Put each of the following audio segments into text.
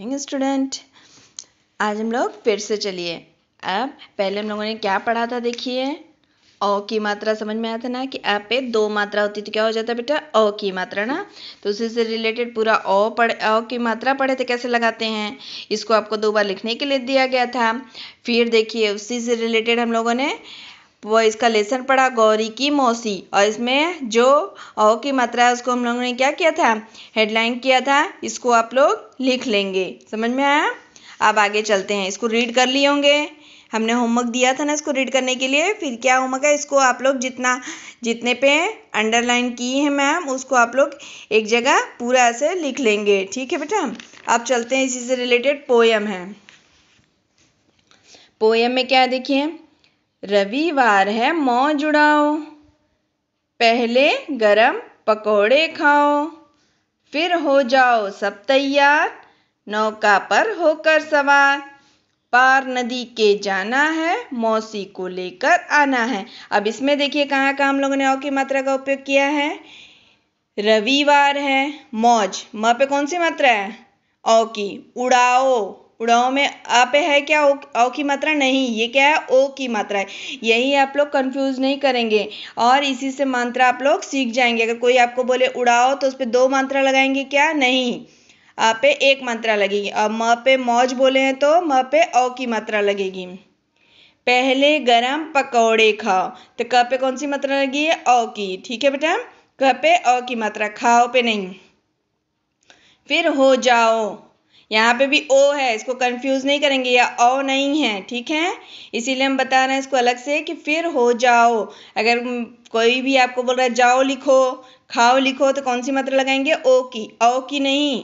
morning student आज हम लोग फिर से चलिए अब पहले हम लोगों ने क्या पढ़ा था देखिए अ की मात्रा समझ में आया था ना कि अ पे दो मात्रा होती तो क्या हो जाता बेटा अ की मात्रा ना तो उसी से रिलेटेड पूरा अ पढ़ अ की मात्रा पढ़े तो कैसे लगाते हैं इसको आपको दो बार लिखने के लिए दिया गया था फिर देखिए उसी से रिलेटेड हम लोगों ने वो इसका लेसन पढ़ा गौरी की मौसी और इसमें जो अहो की मात्रा है उसको हम लोगों ने क्या किया था हेडलाइन किया था इसको आप लोग लिख लेंगे समझ में आया अब आगे चलते हैं इसको रीड कर लिए होंगे हमने होमवर्क दिया था ना इसको रीड करने के लिए फिर क्या होमवर्क है इसको आप लोग जितना जितने पे अंडरलाइन की है मैम उसको आप लोग एक जगह पूरा ऐसे लिख लेंगे ठीक है बेटा अब चलते हैं इसी से रिलेटेड पोएम है पोएम में क्या देखिए रविवार है मौज जुड़ाओ पहले गरम पकोड़े खाओ फिर हो जाओ सब तैयार नौका पर होकर सवार पार नदी के जाना है मौसी को लेकर आना है अब इसमें देखिए कहाँ कहाँ हम लोगों ने औ की मात्रा का उपयोग किया है रविवार है मौज म पे कौन सी मात्रा है औ की उड़ाओ उड़ाओं में आप है क्या ओ, औ की मात्रा नहीं ये क्या है ओ की मात्रा है यही आप लोग कंफ्यूज नहीं करेंगे और इसी से मात्रा आप लोग सीख जाएंगे अगर कोई आपको बोले उड़ाओ तो उस पर दो मात्रा लगाएंगे क्या नहीं आप पे एक मात्रा लगेगी और म पे मौज बोले हैं तो म पे औ की मात्रा लगेगी पहले गरम पकौड़े खाओ तो क पे कौन सी मात्रा लगी है औ की ठीक है बेटा क पे औ की मात्रा खाओ पे नहीं फिर हो जाओ यहाँ पे भी ओ है इसको कंफ्यूज नहीं करेंगे या ओ नहीं है ठीक है इसीलिए हम बता रहे हैं इसको अलग से कि फिर हो जाओ अगर कोई भी आपको बोल रहा है जाओ लिखो खाओ लिखो तो कौन सी मात्रा लगाएंगे ओ की ओ की नहीं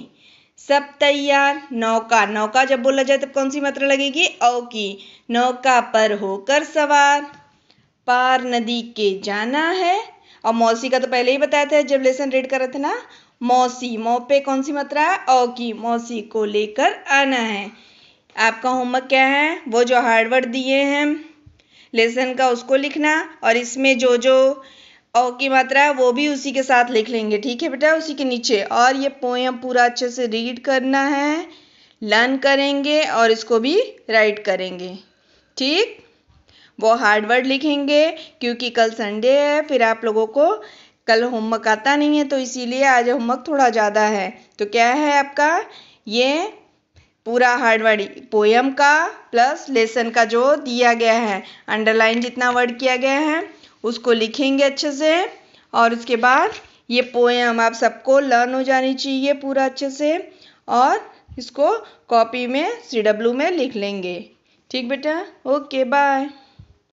सब तैयार नौका नौका जब बोला जाए तब कौन सी मात्रा लगेगी औ की नौका पर होकर सवार पार नदी के जाना है और मौसी का तो पहले ही बताया था जब लेसन रीड कर रहे थे ना मौसी मौ पे कौन सी मात्रा है औ की मौसी को लेकर आना है आपका होमवर्क क्या है वो जो हार्डवर्ड दिए हैं लेसन का उसको लिखना और इसमें जो जो औ की मात्रा है वो भी उसी के साथ लिख लेंगे ठीक है बेटा उसी के नीचे और ये पोएम पूरा अच्छे से रीड करना है लर्न करेंगे और इसको भी राइट करेंगे ठीक वो हार्डवर्ड लिखेंगे क्योंकि कल संडे है फिर आप लोगों को कल होमवर्क आता नहीं है तो इसीलिए आज होमवर्क थोड़ा ज़्यादा है तो क्या है आपका ये पूरा हार्डवर्ड पोयम का प्लस लेसन का जो दिया गया है अंडरलाइन जितना वर्ड किया गया है उसको लिखेंगे अच्छे से और उसके बाद ये पोएम आप सबको लर्न हो जानी चाहिए पूरा अच्छे से और इसको कॉपी में सी डब्ल्यू में लिख लेंगे ठीक बेटा ओके बाय